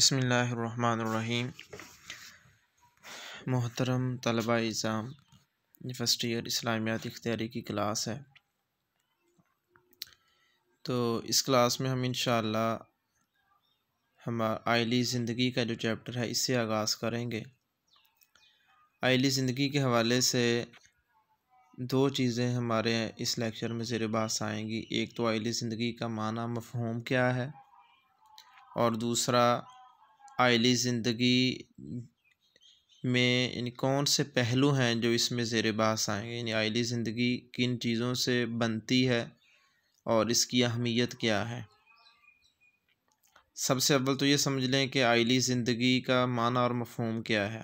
बसमीम मोहतरम तलबा इज़ाम फ़र्स्ट ईयर इस्लामियात इख्तियारी की क्लास है तो इस क्लास में हम इन हमारा आयली ज़िंदगी का जो चैप्टर है इससे आगाज़ करेंगे आयली ज़िंदगी के हवाले से दो चीज़ें हमारे इस लेक्चर में ज़ेर बास आएँगी एक तो आयली ज़िंदगी का माना मफहूम क्या है और दूसरा आयली ज़िंदगी में इन कौन से पहलू हैं जो इसमें ज़ेर बास आएंगे यानी आयली ज़िंदगी किन चीज़ों से बनती है और इसकी अहमियत क्या है सबसे अव्वल तो ये समझ लें कि आयली ज़िंदगी का माना और मफहम क्या है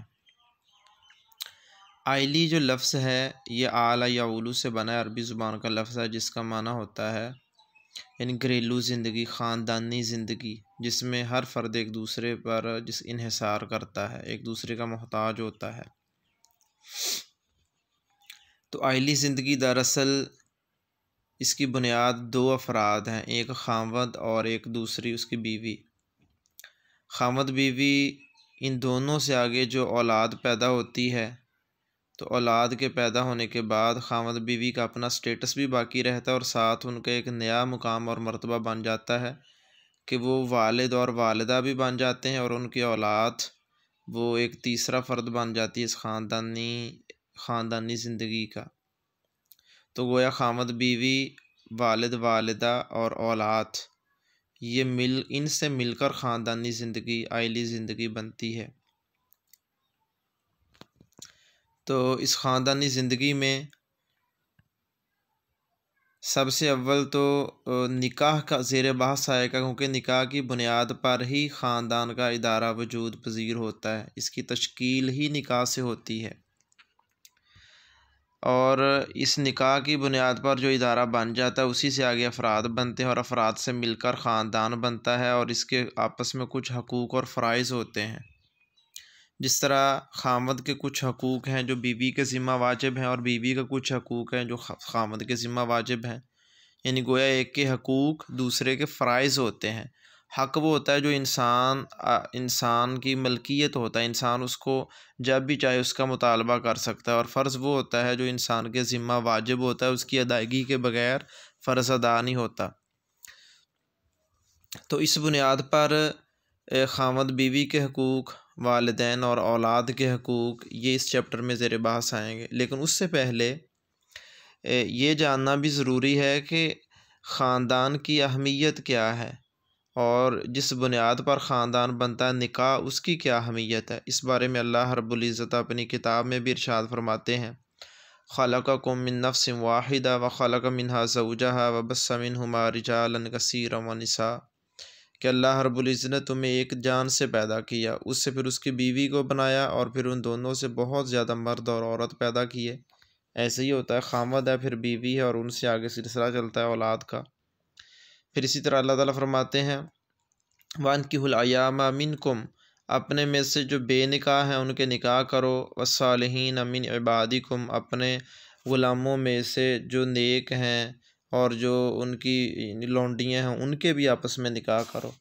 आयली जो लफ्ज़ है ये आला या उलू से बना है अरबी ज़ुबान का लफ्ज़ है जिसका माना होता है यानी घरेलू ज़िंदगी ख़ानदानी ज़िंदगी जिसमें हर फ़र्द एक दूसरे पर जिस इन्हसार करता है एक दूसरे का मोहताज होता है तो आइली ज़िंदगी दरअसल इसकी बुनियाद दो अफराद हैं एक खामद और एक दूसरी उसकी बीवी खामद बीवी इन दोनों से आगे जो औलाद पैदा होती है तो औलाद के पैदा होने के बाद खामद बीवी का अपना स्टेटस भी बाकी रहता है और साथ उनका एक नया मुकाम और मरतबा बन जाता है कि वो वालिद और वालदा भी बन जाते हैं और उनकी औलाद वो एक तीसरा फ़र्द बन जाती है इस ख़ानदानी ख़ानदानी ज़िंदगी का तो गोया खामद बीवी वालिद वालदा और औलाद ये मिल इनसे मिलकर ख़ानदानी ज़िंदगी आयली ज़िंदगी बनती है तो इस ख़ानदानी ज़िंदगी में सबसे अव्वल तो निकाह का ज़ेर बहस आएगा क्योंकि निकाह की बुनियाद पर ही ख़ानदान का इदारा वजूद पजीर होता है इसकी तश्कील ही निकाह से होती है और इस निकाह की बुनियाद पर जो इदारा बन जाता है उसी से आगे अफराद बनते हैं और अफराद से मिलकर ख़ानदान बनता है और इसके आपस में कुछ हकूक़ और फ़राइज़ होते हैं जिस तरह खामद के कुछ हकूक़ हैं जो बीवी के ज़िम्मा वाजिब हैं और बीवी का कुछ हकूक़ हैं जो खामद के ज़िम्मा वाजिब हैं यानी गोया एक के हकूक़ दूसरे के फ़रज़ होते हैं हक वो होता है जो इंसान इंसान की मलकियत होता है इंसान उसको जब भी चाहे उसका मुतालबा कर सकता है और फ़र्ज़ वो होता है जो इंसान के ज़िम्मा वाजिब होता है उसकी अदायगी के बगैर फ़र्ज़ अदा नहीं होता तो इस बुनियाद पर खामद बीवी के हकूक़ वालदेन और औलाद के हकूक़ ये इस चैप्टर में ज़ेर बहस आएँगे लेकिन उससे पहले ये जानना भी ज़रूरी है कि ख़ानदान की अहमियत क्या है और जिस बुनियाद पर ख़ानदान बनता है निका उसकी क्या अहमियत है इस बारे में अल्लाह हरबुल्ज़त अपनी किताब में भी इरशाद फरमाते हैं खलक को मिन नफ्स वाहिदा व खलक मिनहा सऊजा व बसमिन हमारिजालन कसीर वनसा कि अल्लाह रब्ज़त ने तुम्हें एक जान से पैदा किया उससे फिर उसकी बीवी को बनाया और फिर उन दोनों से बहुत ज़्यादा मर्द और औरत पैदा किए ऐसे ही होता है खामद है फिर बीवी है और उनसे आगे सिलसिला चलता है औलाद का फिर इसी तरह अल्लाह ताला फरमाते हैं वान की हलयाम मिन कुम अपने में से जो बेनिकाह हैं उनके निकाह करो वसालहीन अमिन इबादी कुम अपने ग़ुलामों में से जो नेक हैं और जो उनकी लौंडियाँ हैं उनके भी आपस में निकाह करो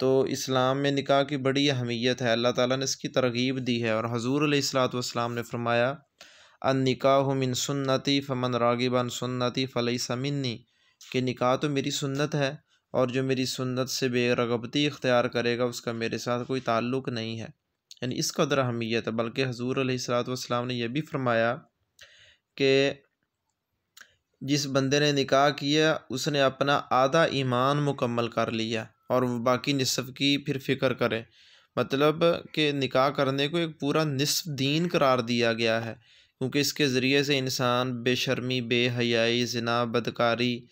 तो इस्लाम में निकाह की बड़ी अहमियत है अल्लाह ताला ने इसकी तरगीब दी है और हजूर सलाम ने फरमाया अन निकाह मिन सुन्नति फ़मन अन सुन्नति फ़लई समन्नी कि निकाह तो मेरी सुन्नत है और जो मेरी सुन्नत से बेरगबती इख्तियार करेगा उसका मेरे साथ कोई ताल्लुक़ नहीं है यानी इस कदर अहमियत है बल्कि हजूर सलाम ने यह भी फरमाया कि जिस बंदे ने निकाह किया उसने अपना आधा ईमान मुकम्मल कर लिया और बाकी नसब की फिर फ़िक्र करें मतलब कि निकाह करने को एक पूरा नसब दीन करार दिया गया है क्योंकि इसके ज़रिए से इंसान बेशर्मी बेहयाई जना बदकारी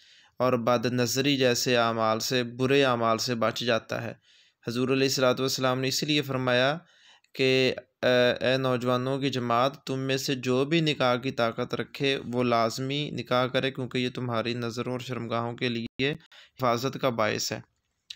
और बद नजरी जैसे अमाल से बुरे अमाल से बच जाता है हजूर सलात ने इसलिए फ़रमाया कि ए नौजवानों की जमात तुम में से जो भी निकाह की ताकत रखे वो लाजमी निकाह करे क्योंकि ये तुम्हारी नज़रों और शर्मगाहों के लिए हिफाजत का बायस है